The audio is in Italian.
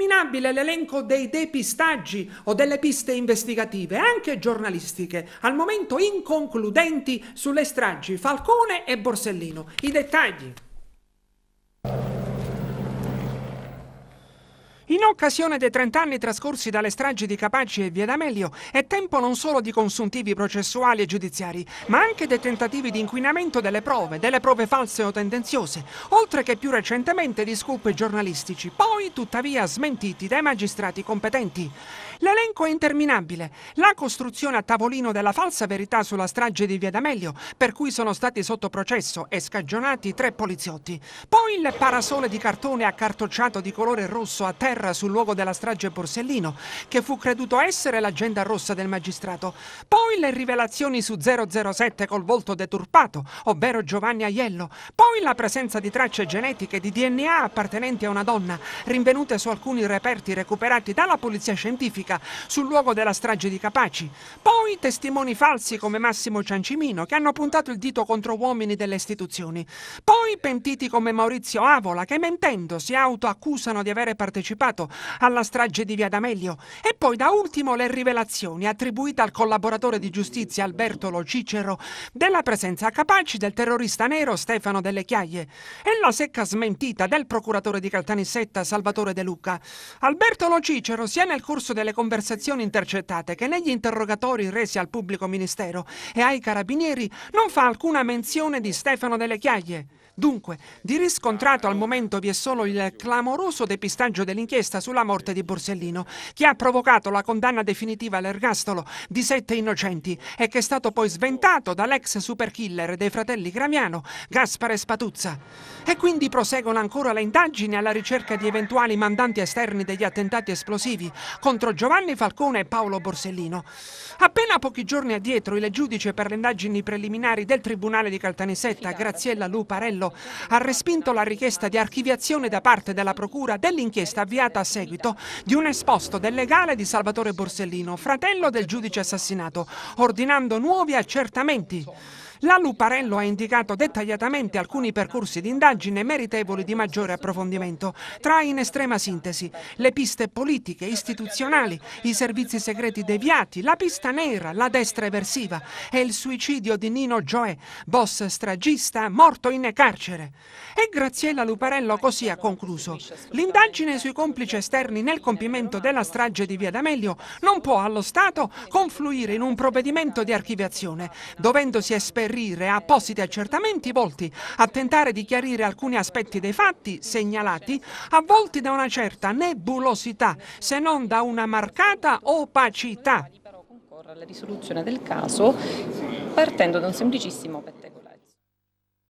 interminabile l'elenco dei depistaggi o delle piste investigative, anche giornalistiche, al momento inconcludenti sulle stragi Falcone e Borsellino. I dettagli. In occasione dei 30 anni trascorsi dalle stragi di Capaci e Via D'Amelio, è tempo non solo di consuntivi processuali e giudiziari, ma anche dei tentativi di inquinamento delle prove, delle prove false o tendenziose, oltre che più recentemente di scoop giornalistici, poi tuttavia smentiti dai magistrati competenti. L'elenco è interminabile. La costruzione a tavolino della falsa verità sulla strage di Via D'Amelio, per cui sono stati sotto processo e scagionati tre poliziotti. Poi il parasole di cartone accartocciato di colore rosso a terra terra sul luogo della strage Borsellino, che fu creduto essere l'agenda rossa del magistrato. Poi le rivelazioni su 007 col volto deturpato, ovvero Giovanni Aiello. Poi la presenza di tracce genetiche di DNA appartenenti a una donna, rinvenute su alcuni reperti recuperati dalla polizia scientifica sul luogo della strage di Capaci. Poi testimoni falsi come Massimo Ciancimino, che hanno puntato il dito contro uomini delle istituzioni. Poi pentiti come Maurizio Avola, che mentendo si autoaccusano di avere partecipato partecipato alla strage di Via D'Amelio e poi da ultimo le rivelazioni attribuite al collaboratore di giustizia Alberto Lo Cicero della presenza capaci del terrorista nero Stefano Delle Chiaie e la secca smentita del procuratore di Caltanissetta Salvatore De Luca. Alberto Lo Cicero sia nel corso delle conversazioni intercettate che negli interrogatori resi al pubblico ministero e ai carabinieri non fa alcuna menzione di Stefano Delle Chiaie. Dunque, di riscontrato al momento vi è solo il clamoroso depistaggio dell'inchiesta l'inchiesta sulla morte di Borsellino, che ha provocato la condanna definitiva all'ergastolo di sette innocenti e che è stato poi sventato dall'ex superkiller dei fratelli Gramiano, Gaspare Spatuzza. E quindi proseguono ancora le indagini alla ricerca di eventuali mandanti esterni degli attentati esplosivi contro Giovanni Falcone e Paolo Borsellino. Appena pochi giorni addietro il giudice per le indagini preliminari del Tribunale di Caltanissetta, Graziella Luparello, ha respinto la richiesta di archiviazione da parte della Procura dell'inchiesta avviata scagliata a seguito di un esposto del legale di Salvatore Borsellino, fratello del giudice assassinato, ordinando nuovi accertamenti. La Luparello ha indicato dettagliatamente alcuni percorsi di indagine meritevoli di maggiore approfondimento, tra in estrema sintesi le piste politiche, istituzionali, i servizi segreti deviati, la pista nera, la destra eversiva e il suicidio di Nino Gioè, boss stragista morto in carcere. E Graziella Luparello così ha concluso. L'indagine sui complici esterni nel compimento della strage di Via D'Amelio non può allo Stato confluire in un provvedimento di archiviazione, dovendosi esperire sferrire appositi accertamenti volti a tentare di chiarire alcuni aspetti dei fatti segnalati, avvolti da una certa nebulosità, se non da una marcata opacità. ...alla risoluzione del caso partendo da un semplicissimo pettegolezzo.